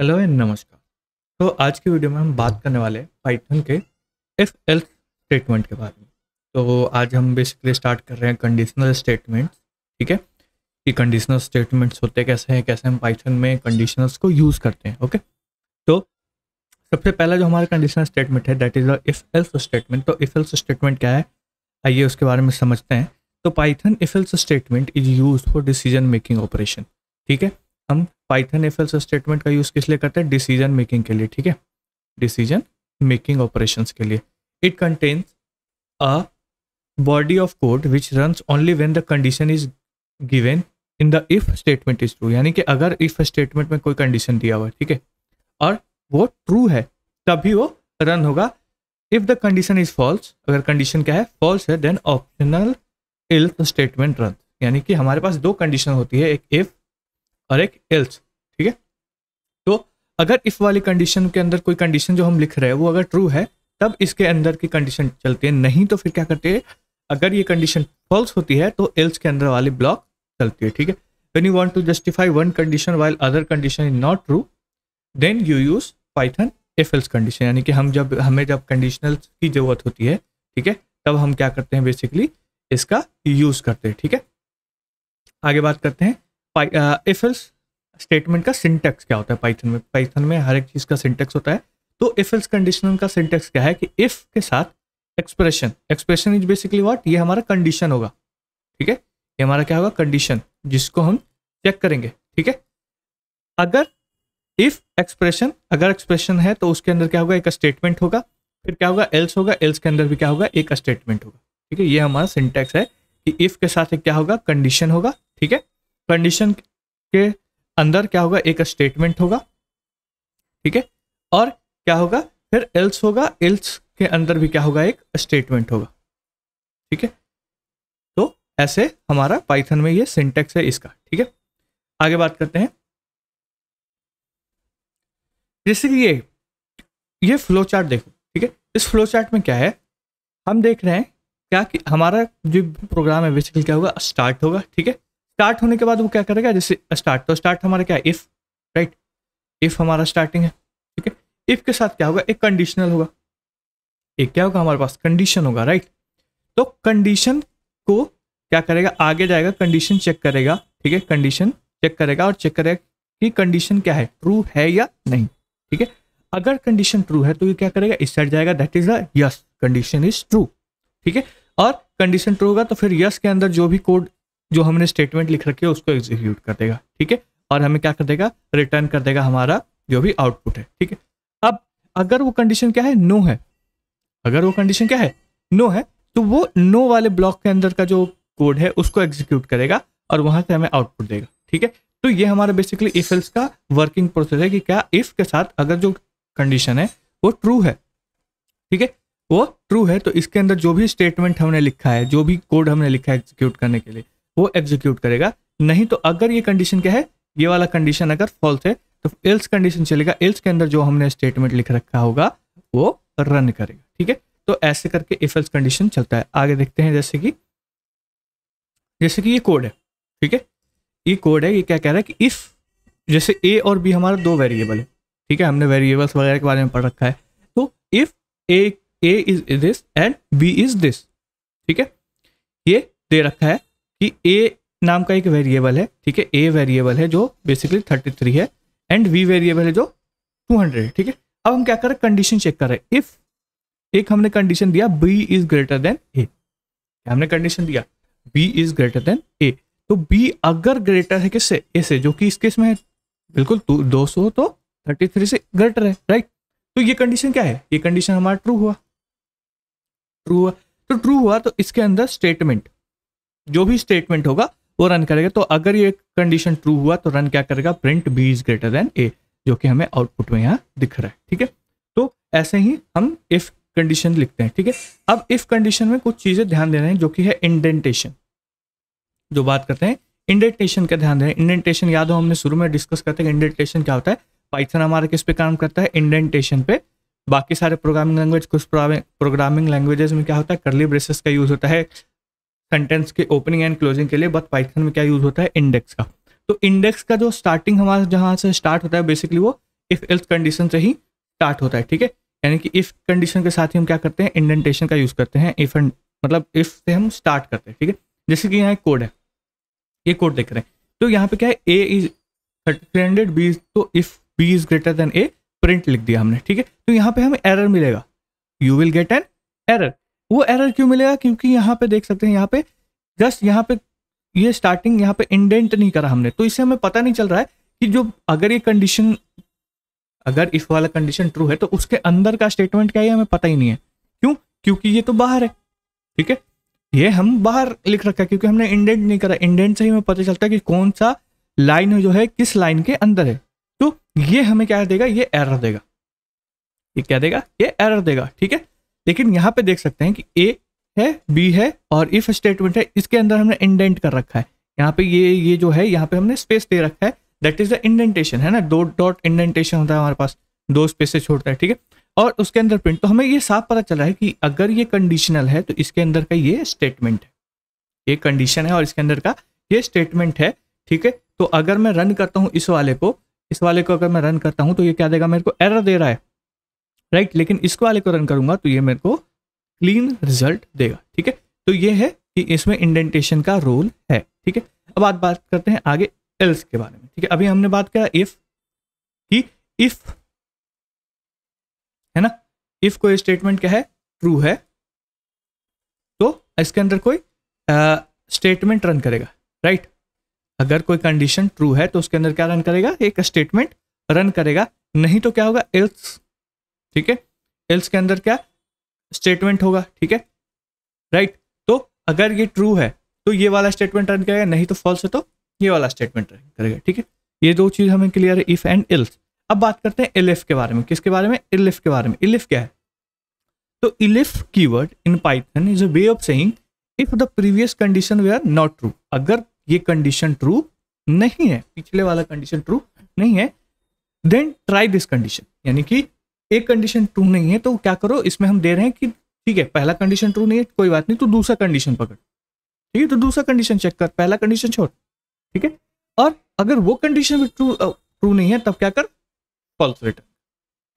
Hello and नमस्कार तो आज की वीडियो में हम बात करने वाले हैं पाइथन के इफ एल्स स्टेटमेंट के बारे में तो आज हम बेसिकली स्टार्ट कर रहे हैं कंडीशनल स्टेटमेंट्स ठीक है कि कंडीशनल स्टेटमेंट्स होते कैसे हैं कैसे हम पाइथन में कंडीशनल्स को यूज़ करते हैं ओके तो सबसे पहला जो हमारा कंडीशनल स्टेटमेंट है that is the if else statement तो इफ एल्स स्टेटमेंट क्या है आइए उसके बारे में समझते हैं तो Python if else statement is use for decision making operation ठीक है हम पाइथन एफ एल्स स्टेटमेंट का यूज़ किस लिए करते हैं डिसीजन मेकिंग के लिए ठीक है डिसीजन मेकिंग ऑपरेशन के लिए it contains a body of code which run only when the condition is given in the if statement is true यानी कि अगर इफ स्टेटमेंट में कोई कंडीशन दिया हुआ है ठीक है और वो ट्रू है तभी वो रन होगा if the condition is false अगर कंडीशन क्या है फॉल्स है then optional else statement run यानी कि हमारे पास दो कंडीशन होती है एक इफ और एक एल्स ठीक है तो अगर इफ वाली कंडीशन के अंदर कोई कंडीशन जो हम लिख रहे हैं वो अगर ट्रू है तब इसके अंदर की कंडीशन चलती है नहीं तो फिर क्या करते हैं अगर ये कंडीशन फॉल्स होती है तो एल्स के अंदर वाली ब्लॉक चलती है ठीक है when you want to justify one condition while other condition is not true then you use Python if else condition यानी कि हम जब हमें जब कंडीशनल की जरूरत होती है ठीक है तब हम क्या करते हैं बेसिकली इसका यूज करते हैं ठीक है आगे बात करते हैं इफ एल्स स्टेटमेंट का सिंटेक्स क्या होता है पाइथन में पाइथन में हर एक चीज़ का सिंटेक्स होता है तो इफ एल्स कंडीशनल का सिंटेक्स क्या है कि इफ के साथ expression expression is basically what ये हमारा कंडीशन होगा ठीक है ये हमारा क्या होगा कंडीशन जिसको हम चेक करेंगे ठीक है अगर इफ एक्सप्रेशन अगर एक्सप्रेशन है तो उसके अंदर क्या होगा एक स्टेटमेंट होगा फिर क्या होगा एल्स होगा एल्स के अंदर भी क्या होगा एक स्टेटमेंट होगा ठीक है ये हमारा सिंटेक्स है कि इफ के साथ क्या होगा कंडीशन होगा ठीक है कंडीशन के अंदर क्या होगा एक स्टेटमेंट होगा ठीक है और क्या होगा फिर एल्स होगा एल्स के अंदर भी क्या होगा एक स्टेटमेंट होगा ठीक है तो ऐसे हमारा पाइथन में ये सिंटेक्स है इसका ठीक है आगे बात करते हैं जैसे कि ये ये फ्लो चार्ट देखो ठीक है इस फ्लो चार्ट में क्या है हम देख रहे हैं क्या कि हमारा जो प्रोग्राम है बेसिकली क्या होगा स्टार्ट होगा ठीक है स्टार्ट होने के बाद वो क्या करेगा जैसे स्टार्ट तो स्टार्ट हमारा क्या है इफ़ राइट इफ़ हमारा स्टार्टिंग है ठीक है इफ़ के साथ क्या होगा एक कंडीशनल होगा एक क्या होगा हमारे पास कंडीशन होगा राइट तो कंडीशन को क्या करेगा आगे जाएगा कंडीशन चेक करेगा ठीक है कंडीशन चेक करेगा और चेक करेगा कि कंडीशन क्या है ट्रू है या नहीं ठीक है अगर कंडीशन ट्रू है तो ये क्या करेगा इस साइड जाएगा that is yes condition is true ठीक है और कंडीशन ट्रू होगा तो फिर यस के अंदर जो भी कोड जो हमने स्टेटमेंट लिख रखी है उसको एग्जीक्यूट कर देगा ठीक है और हमें क्या कर देगा रिटर्न कर देगा हमारा जो भी आउटपुट है ठीक है अब अगर वो कंडीशन क्या है नो है अगर वो कंडीशन क्या है नो है तो वो नो वाले ब्लॉक के अंदर का जो कोड है उसको एग्जीक्यूट करेगा और वहां से हमें आउटपुट देगा ठीक है तो ये हमारा बेसिकली इफ एल्स का वर्किंग प्रोसेस है कि क्या इफ के साथ अगर जो कंडीशन है वो ट्रू है ठीक है वो ट्रू है तो इसके अंदर जो भी स्टेटमेंट हमने लिखा है जो भी कोड हमने लिखा है एग्जीक्यूट करने के लिए वो एग्जीक्यूट करेगा नहीं तो अगर ये कंडीशन क्या है ये वाला कंडीशन अगर फॉल्स है तो एल्स कंडीशन चलेगा एल्स के अंदर जो हमने स्टेटमेंट लिख रखा होगा वो रन करेगा ठीक है तो ऐसे करके इफ एल्स कंडीशन चलता है आगे देखते हैं जैसे कि जैसे कि ये कोड है ठीक है ये कोड है ये क्या कह रहा है कि इफ़ जैसे ए और बी हमारा दो वेरिएबल है ठीक है हमने वेरिएबल्स वगैरह के बारे में पढ़ रखा है तो if A A is this and B is this ठीक है ये दे रखा है कि ए नाम का एक वेरिएबल है ठीक है ए वेरिएबल है जो बेसिकली थर्टी थ्री है एंड वी वेरिएबल है जो टू हंड्रेड ठीक है अब हम क्या कर रहे हैं कंडीशन चेक कर रहे हैं इफ एक हमने कंडीशन दिया B is greater than A हमने कंडीशन दिया B is greater than A तो बी अगर ग्रेटर है किससे ए से जो कि इस केस में है बिल्कुल तो दो सौ तो थर्टी थ्री से ग्रेटर है राइट तो ये कंडीशन क्या है ये कंडीशन हमारा ट्रू हुआ ट्रू हुआ तो ट्रू हुआ तो इसके अंदर स्टेटमेंट जो भी स्टेटमेंट होगा वो रन करेगा तो अगर ये कंडीशन ट्रू हुआ तो रन क्या करेगा print B is greater than A जो कि हमें आउटपुट में यहाँ दिख रहा है ठीक है तो ऐसे ही हम इफ कंडीशन लिखते हैं ठीक है अब इफ कंडीशन में कुछ चीजें ध्यान देना है जो कि है इंडेंटेशन जो बात करते हैं इंडेंटेशन का ध्यान देना इंडेंटेशन याद हो हमने शुरू में डिस्कस करते हैं इंडेंटेशन क्या होता है पाइथन हमारा किस पे काम करता है इंडेंटेशन पे बाकी सारे प्रोग्रामिंग लैंग्वेज कुछ प्रोग्रामिंग लैंग्वेजेस में क्या होता है करली ब्रेसेस का यूज होता है सेंटेंस के ओपनिंग एंड क्लोजिंग के लिए बट पाइथन में क्या यूज होता है इंडेक्स का तो इंडेक्स का जो स्टार्टिंग हमारा जहाँ से स्टार्ट होता है बेसिकली वो इफ एल्स कंडीशन से ही स्टार्ट होता है ठीक है यानी कि इफ कंडीशन के साथ ही हम क्या करते हैं इंडेंटेशन का यूज करते हैं इफ एंड मतलब इफ से हम स्टार्ट करते हैं ठीक है जैसे कि यहाँ एक कोड है ये कोड देख रहे हैं तो यहाँ पे क्या है A is three hundred B तो if B is greater than A print लिख दिया हमने ठीक है तो यहाँ पे हमें एरर मिलेगा you will get an error वो एरर क्यों मिलेगा क्योंकि यहाँ पे देख सकते हैं यहाँ पे जस्ट यहाँ पे ये स्टार्टिंग यहाँ पे इंडेंट नहीं करा हमने तो इससे हमें पता नहीं चल रहा है कि जो अगर ये कंडीशन अगर इफ वाला कंडीशन ट्रू है तो उसके अंदर का स्टेटमेंट क्या है हमें पता ही नहीं है क्यों क्योंकि ये तो बाहर है ठीक है ये हम बाहर लिख रखा है क्योंकि हमने इंडेंट नहीं करा इंडेंट से ही हमें पता चलता है कि कौन सा लाइन जो है किस लाइन के अंदर है तो ये हमें क्या देगा ये एरर देगा ये क्या देगा ये एरर देगा ठीक है लेकिन यहाँ पे देख सकते हैं कि ए है बी है और इफ स्टेटमेंट है इसके अंदर हमने इंडेंट कर रखा है यहाँ पे ये ये जो है यहाँ पे हमने स्पेस दे रखा है दैट इज द इंडेंटेशन है ना दो डॉट इंडेंटेशन होता है हमारे पास दो स्पेसेस छोड़ता है ठीक है और उसके अंदर प्रिंट तो हमें ये साफ पता चला है कि अगर ये कंडीशनल है तो इसके अंदर का ये स्टेटमेंट है ये कंडीशन है और इसके अंदर का ये स्टेटमेंट है ठीक है तो अगर मैं रन करता हूँ इस वाले को इस वाले को अगर मैं रन करता हूँ तो ये क्या देगा मेरे को एरर दे रहा है राइट लेकिन इसको वाले को रन करूंगा तो ये मेरे को क्लीन रिजल्ट देगा ठीक है तो ये है कि इसमें इंडेंटेशन का रोल है ठीक है अब आज बात करते हैं आगे एल्स के बारे में ठीक है अभी हमने बात करा इफ कि इफ है ना इफ कोई स्टेटमेंट क्या है ट्रू है तो इसके अंदर कोई स्टेटमेंट रन करेगा राइट अगर कोई कंडीशन ट्रू है तो उसके अंदर क्या रन करेगा एक स्टेटमेंट रन करेगा नहीं तो क्या होगा एल्स ठीक है एल्स के अंदर क्या स्टेटमेंट होगा ठीक है राइट right? तो अगर ये ट्रू है तो ये वाला स्टेटमेंट रन करेगा नहीं तो फॉल्स है तो ये वाला स्टेटमेंट रन करेगा ठीक है ये दो चीज़ हमें क्लियर है इफ़ एंड इल्स अब बात करते हैं इलिफ के बारे में किसके बारे में इलिफ के बारे में इलिफ क्या है तो elif keyword in Python is a way of saying if the previous condition were not true अगर ये कंडीशन ट्रू नहीं है पिछले वाला कंडीशन ट्रू नहीं है देन ट्राई दिस कंडीशन यानी कि एक कंडीशन ट्रू नहीं है तो क्या करो इसमें हम दे रहे हैं कि ठीक है पहला कंडीशन ट्रू नहीं है कोई बात नहीं तो दूसरा कंडीशन पकड़ ठीक है तो दूसरा कंडीशन चेक कर पहला कंडीशन छोड़ ठीक है और अगर वो कंडीशन भी ट्रू ट्रू नहीं है तब क्या कर फॉल्स रिटर्न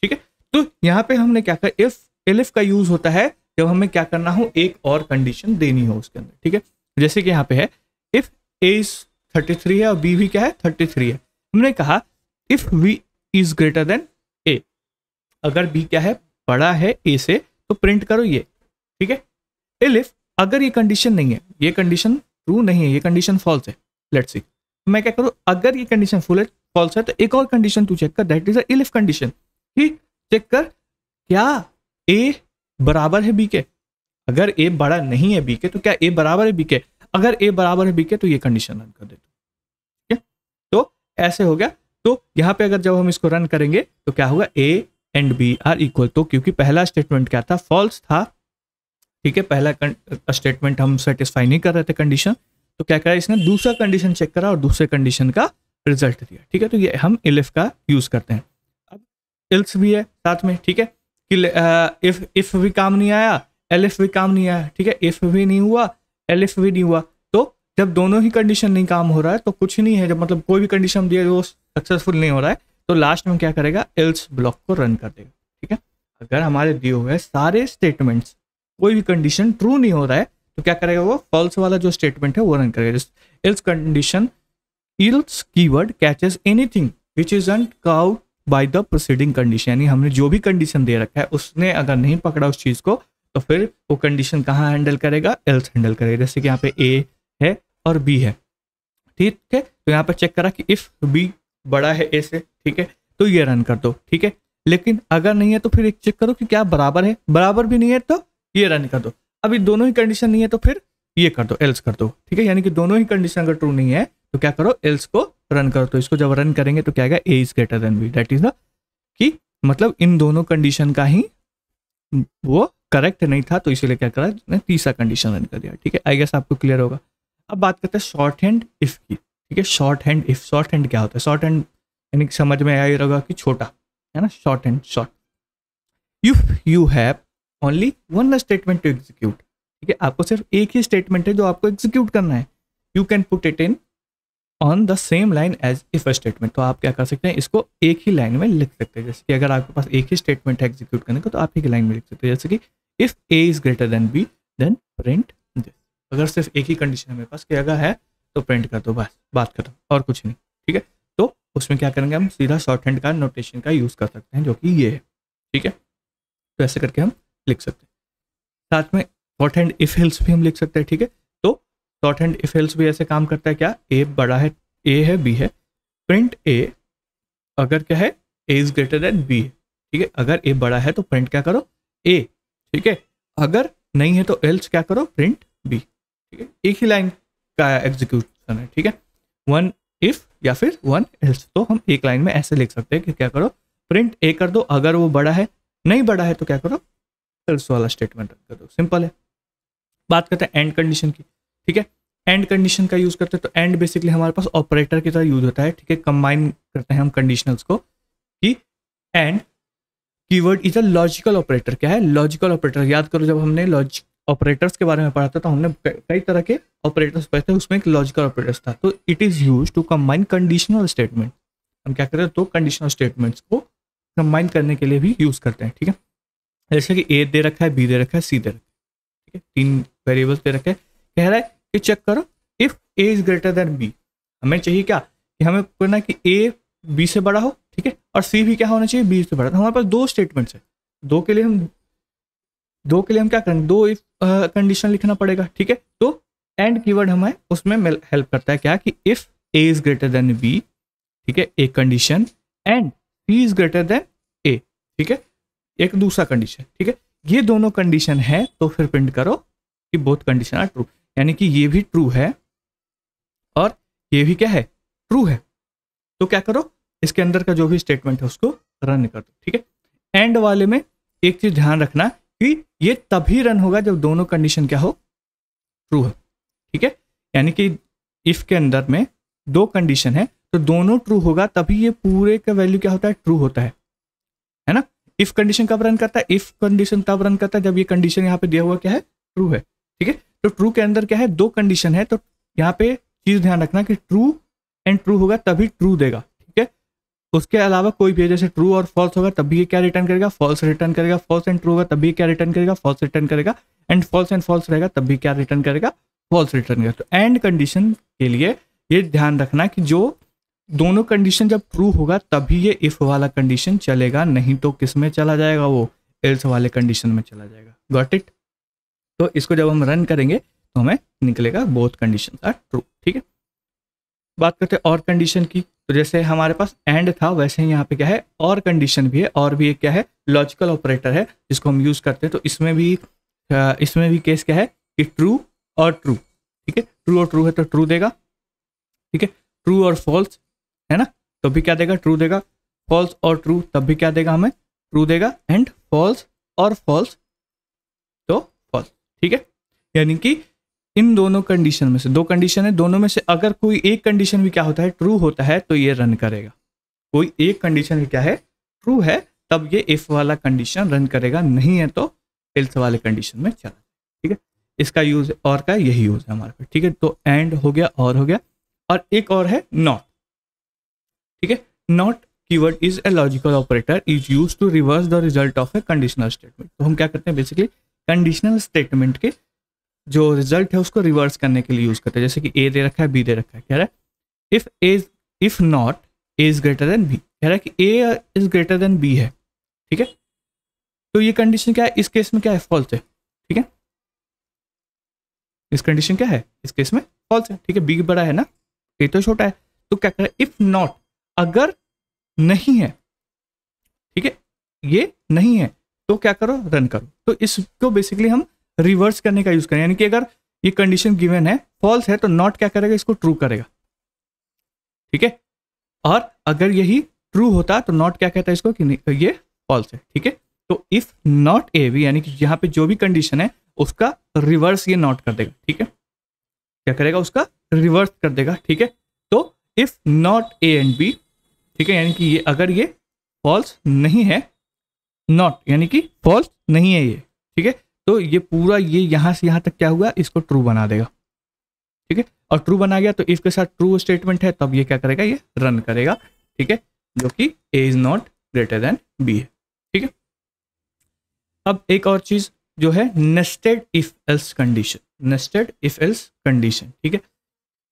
ठीक है तो यहाँ पे हमने क्या कर इफ एलिफ का यूज होता है जब तो हमें क्या करना हो एक और कंडीशन देनी हो उसके अंदर ठीक है जैसे कि यहाँ पे है if A is thirty three है और बी भी क्या है थर्टी थ्री है हमने कहा if B is greater than अगर बी क्या है बड़ा है ए से तो प्रिंट करो ये ठीक है इलिफ अगर ये कंडीशन नहीं है ये कंडीशन ट्रू नहीं है ये कंडीशन फॉल्स है लेट सी मैं क्या करूँ अगर ये कंडीशन फुल फॉल्स है तो एक और कंडीशन तू चेक कर दैट इज अलिफ कंडीशन ठीक चेक कर क्या ए बराबर है बी के अगर ए बड़ा नहीं है बी के तो क्या ए बराबर है बी के अगर ए बराबर है बी के तो ये कंडीशन रन कर देते ठीक है तो ऐसे हो गया तो यहाँ पे अगर जब हम इसको रन करेंगे तो क्या होगा A and B are equal तो क्योंकि पहला स्टेटमेंट क्या था फॉल्स था ठीक है पहला स्टेटमेंट हम सेटिस्फाई नहीं कर रहे थे कंडीशन तो क्या करा इसने दूसरा कंडीशन चेक करा और दूसरे कंडीशन का रिजल्ट दिया ठीक है तो ये हम इलिफ का यूज करते हैं अब इल्स भी है साथ में ठीक है कि इफ इफ भी काम नहीं आया एलिफ भी काम नहीं आया ठीक है इफ भी नहीं हुआ एलिफ भी नहीं हुआ तो जब दोनों ही कंडीशन नहीं काम हो रहा है तो कुछ नहीं है जब मतलब कोई भी कंडीशन दिए वो सक्सेसफुल नहीं हो रहा है तो लास्ट में क्या करेगा एल्स ब्लॉक को रन कर देगा ठीक है अगर हमारे दिए हुए सारे स्टेटमेंट्स कोई भी कंडीशन ट्रू नहीं हो रहा है तो क्या करेगा वो फॉल्स वाला जो स्टेटमेंट है वो रन करेगा else condition else keyword catches anything which is and caught by the proceeding condition यानी हमने जो भी कंडीशन दे रखा है उसने अगर नहीं पकड़ा उस चीज़ को तो फिर वो कंडीशन कहाँ हैंडल करेगा एल्स हैंडल करेगा जैसे कि यहाँ पे ए है और बी है ठीक है तो यहाँ पर चेक करा कि इफ़ बी बड़ा है ए से ठीक है तो ये रन कर दो ठीक है लेकिन अगर नहीं है तो फिर एक चेक करो कि क्या बराबर है बराबर भी नहीं है तो ये रन कर दो अभी दोनों ही कंडीशन नहीं है तो फिर ये कर दो एल्स कर दो ठीक है यानी कि दोनों ही कंडीशन अगर ट्रू नहीं है तो क्या करो एल्स को रन करो तो इसको जब रन करेंगे तो क्या A is greater than B that is the कि मतलब इन दोनों कंडीशन का ही वो करेक्ट नहीं था तो इसीलिए क्या करा तीसरा कंडीशन रन कर दिया ठीक है आई गेस आपको क्लियर होगा अब बात करते हैं शॉर्ट हैंड इफ की ठीक है shorthand if shorthand क्या होता है शॉर्ट हैंड यानी समझ में आया होगा कि छोटा है ना shorthand short if you have only one statement to execute ठीक है आपको सिर्फ एक ही स्टेटमेंट है जो आपको एग्जीक्यूट करना है you can put it in on the same line as if statement तो आप क्या कर सकते हैं इसको एक ही लाइन में लिख सकते हैं जैसे कि अगर आपके पास एक ही स्टेटमेंट है एग्जीक्यूट करने का तो आप एक लाइन में लिख सकते हैं जैसे कि if A is greater than B then print this अगर सिर्फ एक ही कंडीशन है मेरे पास कि अगर है तो प्रिंट कर दो बस बात करो और कुछ नहीं ठीक है तो उसमें क्या करेंगे हम सीधा शॉर्ट हैंड का नोटेशन का यूज़ कर सकते हैं जो कि ये है ठीक है तो ऐसे करके हम लिख सकते हैं साथ में शॉर्ट हैंड इफ हेल्स भी हम लिख सकते हैं ठीक है तो शॉर्ट हैंड इफ हेल्स भी ऐसे काम करता है क्या ए बड़ा है ए है बी है प्रिंट ए अगर क्या है A is greater than B है ठीक है अगर ए बड़ा है तो प्रिंट क्या करो ए ठीक है अगर नहीं है तो एल्स क्या करो प्रिंट बी ठीक है एक ही लाइन का करना है ठीक है वन इफ या फिर वन एल्स तो हम एक लाइन में ऐसे लिख सकते हैं कि क्या करो प्रिंट ए कर दो अगर वो बड़ा है नहीं बड़ा है तो क्या करो एल्स वाला स्टेटमेंट कर दो सिंपल है बात करते हैं एंड कंडीशन की ठीक है एंड कंडीशन का यूज़ करते हैं तो एंड बेसिकली हमारे पास ऑपरेटर की तरह यूज होता है ठीक है कंबाइन करते हैं हम कंडीशनल्स को कि and keyword is a logical operator क्या है लॉजिकल ऑपरेटर याद करो जब हमने लॉजिक ऑपरेटर्स के बारे में पढ़ा था तो हमने कई तरह के ऑपरेटर्स पढ़े थे उसमें एक लॉजिकल ऑपरेटर्स था तो it is use to combine conditional statement हम क्या करते हैं तो कंडीशनल स्टेटमेंट्स को कम्बाइन करने के लिए भी यूज़ करते हैं ठीक है जैसे कि ए दे रखा है बी दे रखा है सी दे रखा है ठीक है तीन वेरिएबल्स दे रखे कह रहा है कि चेक करो if A is greater than B हमें चाहिए क्या कि हमें करना कि ए बी से बड़ा हो ठीक है और सी भी क्या होना चाहिए बी से बड़ा तो हमारे पास दो स्टेटमेंट्स है दो के लिए हम दो के लिए हम क्या करेंगे दो इफ कंडीशन लिखना पड़ेगा ठीक है तो एंड कीवर्ड हमें उसमें हेल्प करता है क्या कि if A is greater than B ठीक है एक condition and C is greater than A ठीक है एक दूसरा कंडीशन ठीक है ये दोनों कंडीशन है तो फिर प्रिंट करो कि बोथ कंडीशन आर ट्रू यानी कि ये भी ट्रू है और ये भी क्या है ट्रू है तो क्या करो इसके अंदर का जो भी स्टेटमेंट है उसको रन कर दो ठीक है एंड वाले में एक चीज ध्यान रखना कि ये तभी रन होगा जब दोनों कंडीशन क्या हो ट्रू हो ठीक है यानी कि इफ के अंदर में दो कंडीशन है तो दोनों ट्रू होगा तभी ये पूरे का वैल्यू क्या होता है ट्रू होता है है ना इफ कंडीशन कब रन करता है इफ कंडीशन तब रन करता है जब ये कंडीशन यहाँ पे दिया हुआ क्या है ट्रू है ठीक है तो ट्रू के अंदर क्या है दो कंडीशन है तो यहाँ पे चीज ध्यान रखना कि ट्रू एंड ट्रू होगा तभी ट्रू देगा उसके अलावा कोई भी है जैसे ट्रू और फॉल्स होगा तब भी ये क्या रिटर्न करेगा फॉल्स रिटर्न करेगा फॉल्स एंड ट्रू होगा तब भी क्या रिटर्न करेगा फॉल्स रिटर्न करेगा एंड फॉल्स एंड फॉल्स रहेगा तब भी क्या रिटर्न करेगा फॉल्स रिटर्न करेगा तो एंड कंडीशन के लिए ये ध्यान रखना कि जो दोनों कंडीशन जब ट्रू होगा तभी ये इफ वाला कंडीशन चलेगा नहीं तो किस में चला जाएगा वो एल्स वाले कंडीशन में चला जाएगा गॉट इट तो इसको जब हम रन करेंगे तो हमें निकलेगा बोथ कंडीशन आर ट्रू ठीक है बात करते हैं और कंडीशन की तो जैसे हमारे पास एंड था वैसे ही यहाँ पे क्या है और कंडीशन भी है और भी एक क्या है लॉजिकल ऑपरेटर है जिसको हम यूज़ करते हैं तो इसमें भी इसमें भी केस क्या है कि ट्रू और ट्रू ठीक है ट्रू और ट्रू है तो ट्रू देगा ठीक है ट्रू और फॉल्स है ना तब भी क्या देगा ट्रू देगा फॉल्स और ट्रू तब भी क्या देगा हमें ट्रू देगा एंड फॉल्स और फॉल्स तो फॉल्स ठीक है यानी कि इन दोनों कंडीशन में से दो कंडीशन है दोनों में से अगर कोई एक कंडीशन भी क्या होता है ट्रू होता है तो ये रन करेगा कोई एक कंडीशन क्या है ट्रू है तब ये इफ वाला कंडीशन रन करेगा नहीं है तो एल्स वाले कंडीशन में चला ठीक है इसका यूज और का यही यूज है हमारे ठीक है तो एंड हो गया और हो गया और एक और है नॉट ठीक है not keyword is a logical operator is use to reverse the result of a conditional statement तो हम क्या करते हैं बेसिकली कंडीशनल स्टेटमेंट के जो रिजल्ट है उसको रिवर्स करने के लिए यूज़ करते हैं जैसे कि ए दे रखा है बी दे रखा है कह रहा है if A if not A is greater than B कह रहा है कि A is greater than B है ठीक है तो ये कंडीशन क्या है इस केस में क्या है फॉल्स है ठीक है इस कंडीशन क्या है इस केस में फॉल्स है ठीक है बी बड़ा है ना ए तो छोटा है तो क्या कह रहा है इफ़ नॉट अगर नहीं है ठीक है ये नहीं है तो क्या करो रन करो तो इसको बेसिकली हम रिवर्स करने का यूज करें यानी कि अगर ये कंडीशन गिवन है फॉल्स है तो नॉट क्या करेगा इसको ट्रू करेगा ठीक है और अगर यही ट्रू होता तो नॉट क्या कहता है इसको कि नहीं ये फॉल्स है ठीक है तो इफ नॉट ए वी यानी कि यहाँ पे जो भी कंडीशन है उसका रिवर्स ये नॉट कर देगा ठीक है क्या करेगा उसका रिवर्स कर देगा ठीक है तो if not A and B ठीक है यानी कि ये अगर ये फॉल्स नहीं है नॉट यानी कि फॉल्स नहीं है ये ठीक है तो ये पूरा ये यहाँ से यहाँ तक क्या हुआ इसको ट्रू बना देगा ठीक है और ट्रू बना गया तो इसके साथ ट्रू स्टेटमेंट है तब ये क्या करेगा ये रन करेगा ठीक है जो कि A is not greater than B है ठीक है अब एक और चीज जो है nested if else condition nested if else condition ठीक है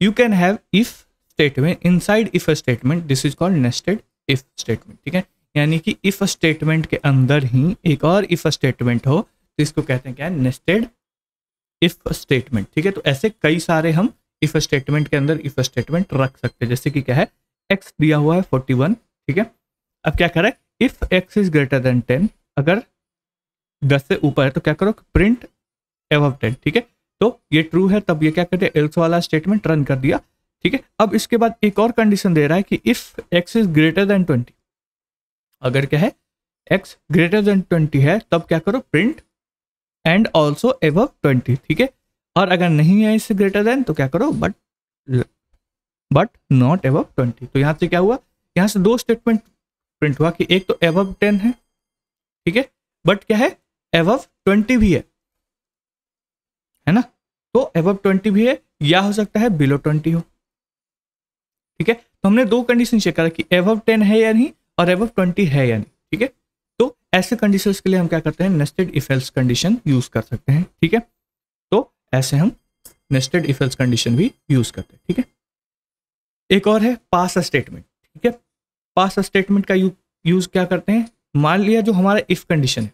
you can have if statement inside if statement this is called nested if statement ठीक है यानी कि इफ स्टेटमेंट के अंदर ही एक और इफ स्टेटमेंट हो तो इसको कहते हैं क्या नेस्टेड इफ स्टेटमेंट ठीक है तो ऐसे कई सारे हम इफ स्टेटमेंट के अंदर इफ स्टेटमेंट रख सकते हैं जैसे कि क्या है एक्स दिया हुआ है फोर्टी वन ठीक है अब क्या करें if X is greater than ten अगर दस से ऊपर है तो क्या करो प्रिंट एव टेन ठीक है तो ये ट्रू है तब ये क्या करते हैं एल्स वाला स्टेटमेंट रन कर दिया ठीक है अब इसके बाद एक और कंडीशन दे रहा है कि if X is greater than twenty अगर क्या है एक्स ग्रेटर देन ट्वेंटी है तब क्या करो print and also above twenty ठीक है और अगर नहीं है इससे ग्रेटर देन तो क्या करो but but not above twenty तो यहाँ से क्या हुआ यहाँ से दो स्टेटमेंट प्रिंट हुआ कि एक तो एव टेन है ठीक है बट क्या है एव ट्वेंटी भी है है ना तो एव ट्वेंटी भी है या हो सकता है बिलो ट्वेंटी हो ठीक है तो हमने दो कंडीशन चेक करा कि एव टेन है या नहीं और एव ट्वेंटी है या नहीं ठीक है तो ऐसे कंडीशन के लिए हम क्या करते हैं नेस्टेड इफेल्स कंडीशन यूज कर सकते हैं ठीक है तो ऐसे हम नेस्टेड इफेल्स कंडीशन भी यूज करते हैं ठीक है एक और है पास स्टेटमेंट ठीक है पास स्टेटमेंट का यूज क्या करते हैं मान लिया जो हमारा इफ कंडीशन है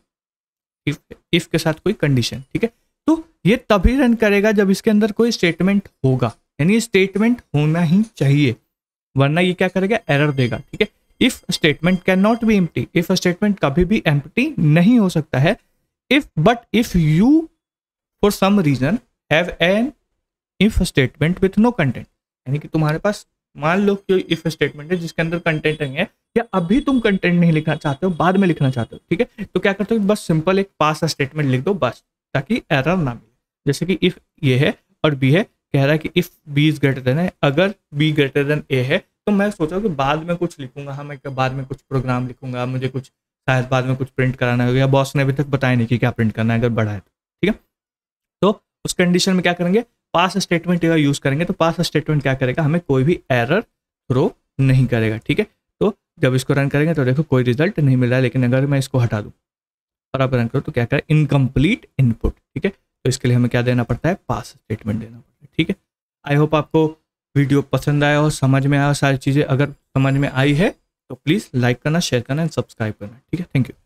इफ इफ के साथ कोई कंडीशन ठीक है तो ये तभी रन करेगा जब इसके अंदर कोई स्टेटमेंट होगा यानी स्टेटमेंट होना ही चाहिए वरना ये क्या करेगा एरर देगा ठीक है if statement can not be empty if statement कभी भी एम्प्टी नहीं हो सकता है if but if you for some reason have an if statement with no content यानी कि तुम्हारे पास मान लो कि इफ स्टेटमेंट है जिसके अंदर कंटेंट नहीं है या अभी तुम कंटेंट नहीं लिखना चाहते हो बाद में लिखना चाहते हो ठीक है तो क्या करते हो बस सिंपल एक पास स्टेटमेंट लिख दो बस ताकि एरर ना मिले जैसे कि इफ ये है और बी है कह रहा है कि if B is greater than है अगर बी ग्रेटर देन ए है तो मैं सोचा कि बाद में कुछ लिखूंगा हाँ मैं बाद में कुछ प्रोग्राम लिखूंगा मुझे कुछ शायद बाद में कुछ प्रिंट कराना होगा या बॉस ने अभी तक बताया नहीं कि क्या प्रिंट करना है अगर बढ़ाए है तो ठीक है तो उस कंडीशन में क्या करेंगे पास स्टेटमेंट अगर यूज़ करेंगे तो पास स्टेटमेंट क्या करेगा हमें कोई भी एरर थ्रो नहीं करेगा ठीक है तो जब इसको रन करेंगे तो देखो कोई रिजल्ट नहीं मिल रहा है लेकिन अगर मैं इसको हटा दूँ और आप रन करो तो क्या करें इनकम्प्लीट इनपुट ठीक है तो इसके लिए हमें क्या देना पड़ता है पास स्टेटमेंट देना पड़ता है ठीक है आई होप आपको वीडियो पसंद आया हो समझ में आया सारी चीज़ें अगर समझ में आई है तो प्लीज़ लाइक करना शेयर करना एंड सब्सक्राइब करना ठीक है थैंक यू